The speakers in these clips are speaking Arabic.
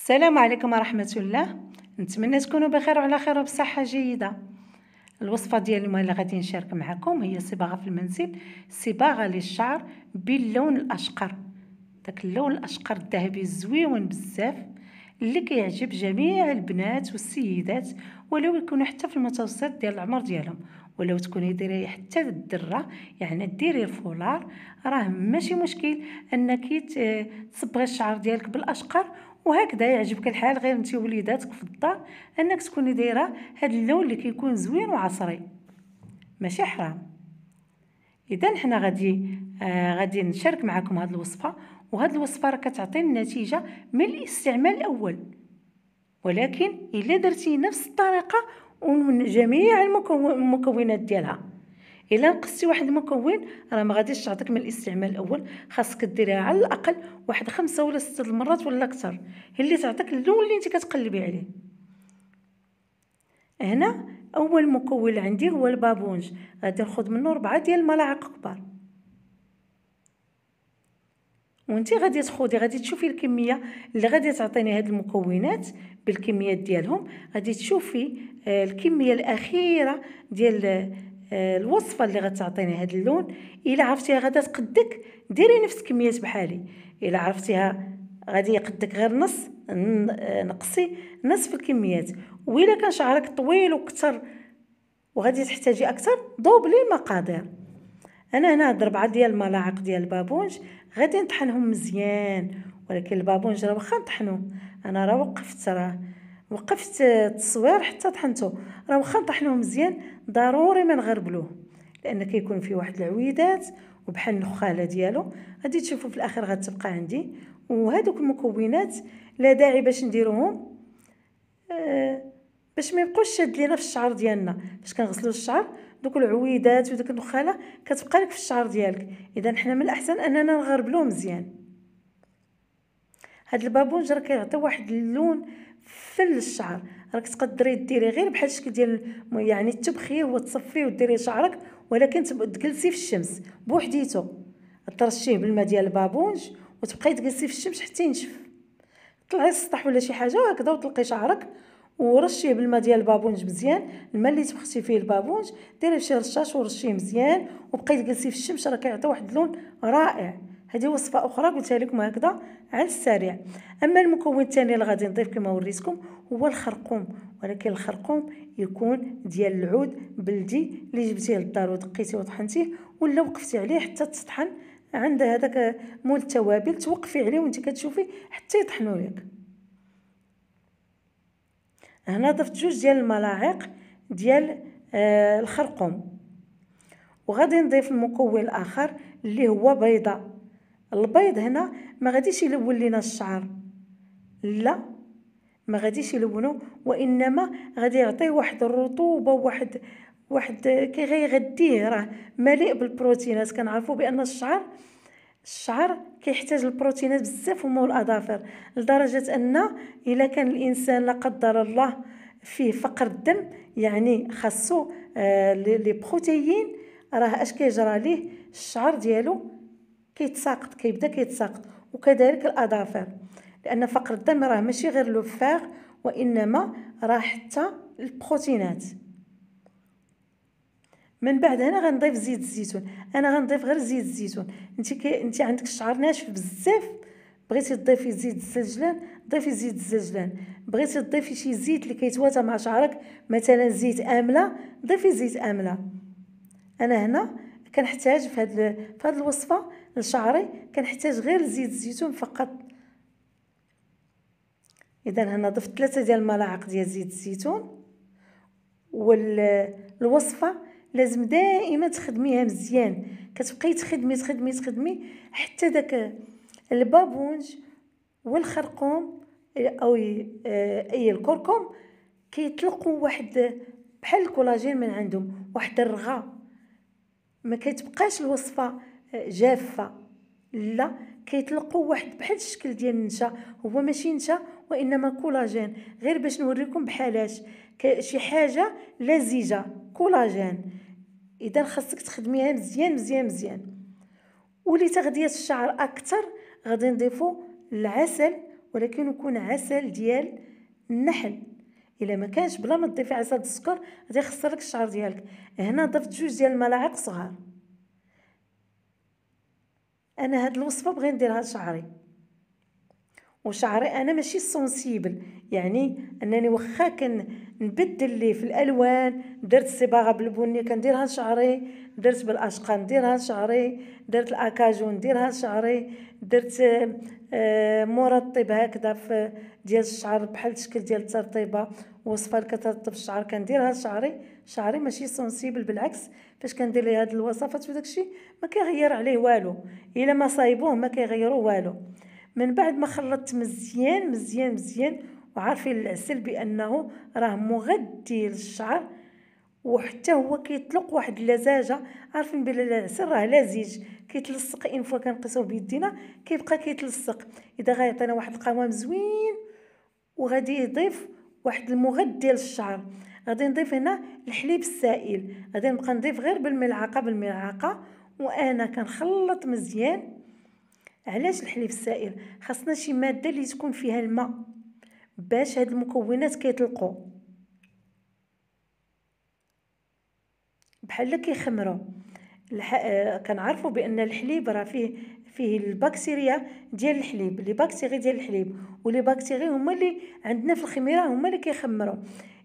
السلام عليكم ورحمة الله نتمنى تكونوا بخير وعلى خير وبصحة جيدة الوصفة ديال اليوم اللي غادي نشارك معكم هي صباغة في المنزل صباغة للشعر باللون الأشقر داك اللون الأشقر الذهبي الزويون بزاف اللي كيعجب جميع البنات والسيدات ولو يكونوا حتى في المتوسط ديال العمر ديالهم ولو تكوني ديري حتى الدره يعني ديري الفولار راه ماشي مشكل انك اه، تصبغي الشعر ديالك بالاشقر وهكذا يعجبك الحال غير انت ووليداتك في الدار انك تكوني دايره هاد اللون اللي كيكون زوين وعصري ماشي حرام اذا حنا غادي آه غادي نشارك معكم هاد الوصفه وهاد الوصفه راه كتعطي النتيجه من الاستعمال الاول ولكن الا درتي نفس الطريقه ومن جميع المكونات ديالها الا نقصتي واحد المكون راه ما غاديش تعطيك من الاستعمال الاول خاصك ديريها على الاقل واحد خمسة ولا ستة المرات ولا اكثر هي اللي تعطيك اللون اللي انت كتقلبي عليه هنا اول مكون عندي هو البابونج غادي ناخذ منه ربعة ديال الملاعق كبار وانت غادي تخوضي غادي تشوفي الكميه اللي غادي تعطيني هاد المكونات بالكميات ديالهم غادي تشوفي آه، الكميه الاخيره ديال آه، الوصفه اللي غتعطيني هذا اللون الا عرفتيها غادا تقدك ديري نفس كميات بحالي الا عرفتيها غادي يقدك غير نص آه، نقصي نصف الكميات وإلا كان شعرك طويل وكثر وغادي تحتاجي اكثر دوبلي المقادير انا هنا هاد ربعه ديال الملاعق ديال البابونج غادي نطحنهم مزيان ولكن البابونج راه واخا نطحنو انا راه وقفت راه وقفت التصوير حتى طحنته راه واخا نطحنوه مزيان ضروري ما نغربلوه لان كيكون فيه واحد العويدات وبحال النخاله ديالو غادي تشوفوا في الاخر غتبقى عندي وهذوك المكونات لا داعي باش نديروهم أه باش ما يبقوش شاد لينا في الشعر ديالنا فاش كنغسلوا الشعر دوك العويدات ودوك النخاله كتبقى لك في الشعر ديالك اذا حنا من الاحسن اننا نغربلوه مزيان هاد البابونج راه كيعطي واحد اللون تقفل الشعر راك تقدري ديري غير بحال الشكل ديال يعني تبخيه وتصفيه وديري شعرك ولكن تجلسي في الشمس بوحديتو ترشيه بالماء ديال البابونج وتبقاي تجلسي في الشمس حتى ينشف طلعي السطح ولا شي حاجه هكذا وطلقي شعرك ورشيه بالماء ديال البابونج مزيان الماء اللي تبختي فيه البابونج ديري فيه رشاش ورشيه مزيان وبقاي تجلسي في الشمس راه كيعطي واحد اللون رائع هذه وصفه اخرى قلتها لكم هكذا على السريع اما المكون الثاني اللي غادي نضيف كما وريتكم هو الخرقوم ولكن الخرقوم يكون ديال العود بلدي اللي جبتيه للدار ودقيتيه وطحنتيه ولا وقفتي عليه حتى تطحن عند هذاك مول التوابل توقفي عليه وانت كتشوفي حتى يطحنوا لك هنا ضفت جوج ديال الملاعق ديال آه الخرقوم وغادي نضيف المكون الاخر اللي هو بيضه البيض هنا ما غاديش يلون لينا الشعر لا ما غاديش يلونه وانما غادي يعطيه واحد الرطوبه واحد واحد كي غيغديه راه مليء بالبروتينات كنعرفوا بان الشعر الشعر كيحتاج البروتينات بزاف هما الاظافر لدرجه ان الا كان الانسان لا قدر الله فيه فقر الدم يعني خاصو آه لي بروتيين راه اش كيجرى ليه الشعر ديالو كيتساقط كيبدا كيتساقط وكذلك الاظافر لان فقر الدم راه ماشي غير لو وانما راه حتى البروتينات من بعد هنا غنضيف زيت الزيتون انا غنضيف غير زيت الزيتون انت كي انت عندك الشعر ناشف بزاف بغيتي تضيفي زيت الزجلان ضيفي زيت الزجلان بغيتي تضيفي شي زيت اللي كيتواتى مع شعرك مثلا زيت امله ضيفي زيت امله انا هنا كنحتاج في هذه في الوصفه لشعري كنحتاج غير زيت الزيتون فقط اذا هنا ضفت ثلاثة ديال الملاعق ديال زيت الزيتون والوصفه لازم دائما تخدميها مزيان كتبقاي تخدمي تخدمي تخدمي حتى داك البابونج والخرقوم او آه، اي الكركم كيطلقوا واحد بحال الكولاجين من عندهم واحد الرغه ما كتبقاش الوصفه جافه لا كيطلقوا واحد بحال الشكل ديال النشا هو ماشي نشا وانما كولاجين غير باش نوريكم بحالاش شي حاجه لزجه كولاجين اذا خاصك تخدميها مزيان مزيان مزيان ولتغذيه الشعر اكثر غادي نضيفو العسل ولكن يكون عسل ديال النحل الا ما كانش بلا ما تضيفي عسل السكر غادي لك الشعر ديالك هنا ضفت جوج ديال الملاعق صغار انا هاد الوصفه بغي نديرها لشعري وشعري انا ماشي سونسيبل يعني انني واخا كنبدل ليه في الالوان درت الصباغه بالبني كنديرها لشعري درت بالاشقه نديرها لشعري درت الاكاجو نديرها لشعري درت آه، مرطب هكذا في ديال الشعر بحال الشكل ديال الترطيبه وصفه اللي كترطب الشعر كنديرها لشعري شعري ماشي سونسيبل بالعكس فاش كندير ليه هاد الوصفات وداكشي ما كيغير عليه والو الا ما صايبوه ما كيغيروا والو من بعد ما خلطت مزيان مزيان مزيان وعارفين العسل بانه راه مغذي للشعر وحتى هو كيطلق واحد اللزاجه عارفين بلي العسل راه لزيج كيتلصق ان فوا كنقيسوه بيدينا كيبقى كيتلصق اذا غيعطينا واحد القوام زوين وغادي يضيف واحد المغذي للشعر غادي نضيف هنا الحليب السائل غادي نبقى نضيف غير بالملعقه بالملعقه وانا كنخلط مزيان علاش الحليب السائل خاصنا شي ماده اللي تكون فيها الماء باش هاد المكونات كيطلقوا بحال كيخمروا الح... آه، كنعرفوا بان الحليب راه فيه فيه البكتيريا ديال الحليب لي باكتيري ديال الحليب ولي باكتيري هما اللي عندنا في الخميره هما اللي كيخمروا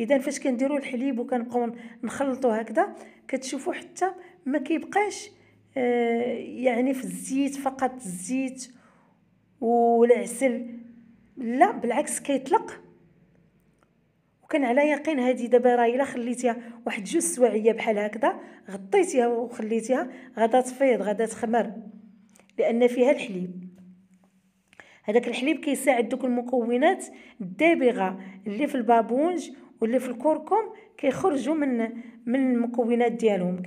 اذا فاش كنديروا الحليب وكنبقاو نخلطوا هكذا كتشوفوا حتى ما كيبقاش آه، يعني في الزيت فقط الزيت والعسل لا بالعكس كيطلق وكان على يقين هذه دابا راه الا خليتيها واحد جوج سواعيه بحال هكذا غطيتيها وخليتيها غدا تفيض غدا تخمر لان فيها الحليب هذاك الحليب كيساعد دوك المكونات الدابغه اللي في البابونج واللي في الكركم كيخرجوا من من المكونات ديالهم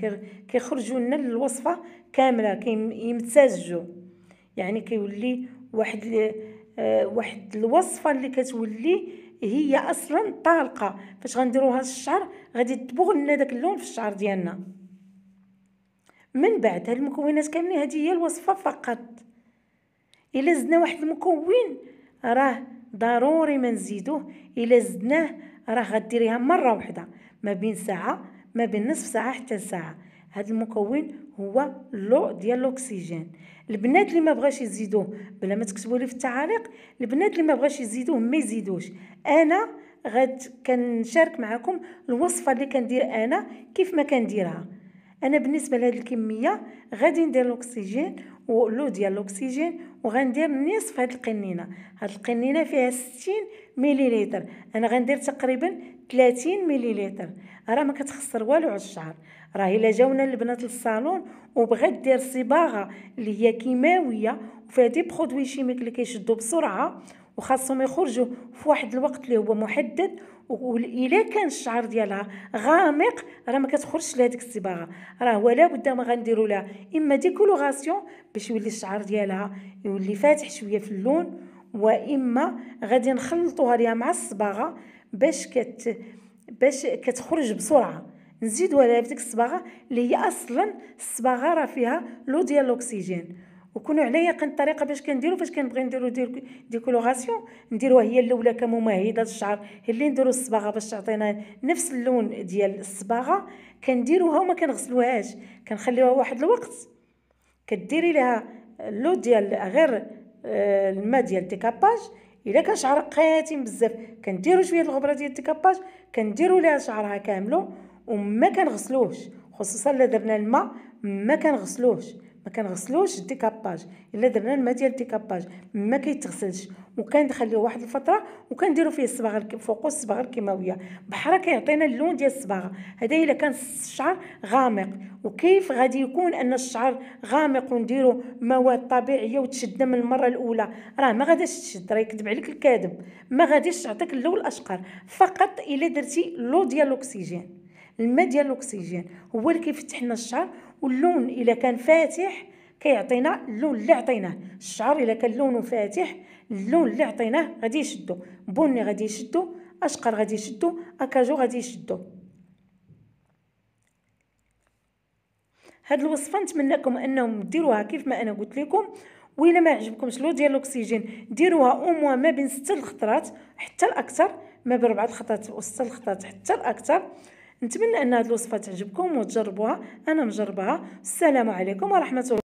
كيخرجوا لنا الوصفه كامله كيمتزجوا يعني كيولي واحد آه، واحد الوصفه اللي كتولي هي اصلا طالقه فاش غنديروها الشعر غادي تبغ لنا داك اللون في الشعر ديالنا من بعد هاد المكونات كاملين هذه هي الوصفه فقط الا زدنا واحد المكون راه ضروري ما نزيدوه الا زدناه راه غديريها مره واحده ما بين ساعه ما بين نصف ساعه حتى ساعه هذا المكون هو لو ديال الاكسجين البنات اللي ما بغاش يزيدوه بلا ما تكتبوا لي في التعاليق البنات اللي ما بغاش يزيدوه ما يزيدوش انا غاد كنشارك معكم الوصفه اللي كندير انا كيف ما كنديرها انا بالنسبه لهاد الكميه غادي ندير الاكسجين وقلو ديال الاكسجين وغندير نصف هاد القنينه هاد القنينه فيها 60 مليليتر انا غندير تقريبا 30 مليليتر راه ما كتخسر والو على الشعر راه الا جاونا البنات للصالون وبغات دير صباغه اللي هي كيماويه وفيها دي برودوي شيميك اللي كيشدو بسرعه وخاصهم يخرجوا في واحد الوقت اللي هو محدد وإلا كان الشعر ديالها غامق راه ما كتخرجش لهاديك الصباغه راه ولا بد ما غنديروا لها اما ديكولوغاسيون باش يولي الشعر ديالها يولي فاتح شويه في اللون واما غادي نخلطوها ليها مع الصباغه باش كت باش كتخرج بسرعه نزيدوها لها في ديك الصباغه اللي هي اصلا الصباغه راه فيها لو ديال الاكسجين وكونوا على يقين الطريقه باش كنديروا فاش كنبغي نديرو ديكولوراسيون نديروها هي الاولى كممهده الشعر هي اللي نديرو الصباغه باش تعطينا نفس اللون ديال الصباغه كنديروها وما كنغسلوهاش كنخليوها واحد الوقت كديري لها لو ديال غير آه، الماء ديال الديكاباج الا كان شعر قاتم بزاف كنديرو شويه الغبره ديال الديكاباج كنديرو لها شعرها كامله وما كنغسلوهش خصوصا الا درنا الماء ما كنغسلوهش ما كنغسلوش الديكاباج الا درنا الماء ديال الديكاباج ما كيتغسلش وكندخليه واحد الفتره وكنديروا فيه الصباغه فوقو الصباغه الكيماويه بحرا كيعطينا اللون ديال الصباغه هذا الا كان الشعر غامق وكيف غادي يكون ان الشعر غامق ونديرو مواد طبيعيه وتشدنا من المره الاولى راه ما غاديش تشد راه يكذب عليك الكاذب ما غاديش تعطيك اللون الاشقر فقط الا درتي لو ديال الاكسجين الماء ديال الاكسجين هو اللي كيفتح لنا الشعر واللون الا كان فاتح كيعطينا اللون اللي عطيناه الشعر الا كان لونه فاتح اللون اللي عطيناه غادي يشدو بني غادي يشدو اشقر غادي يشدو اكاجو غادي يشدو هاد الوصفه نتمنىكم انهم ديروها كيف ما انا قلت لكم وإلا ما عجبكمش لو ديال الاكسجين ديروها اوموا ما بين 6 الخطرات حتى الاكثر ما بين 4 الخطرات و 6 الخطرات حتى الاكثر نتمنى ان هذه الوصفه تعجبكم وتجربوها انا مجربها السلام عليكم ورحمه الله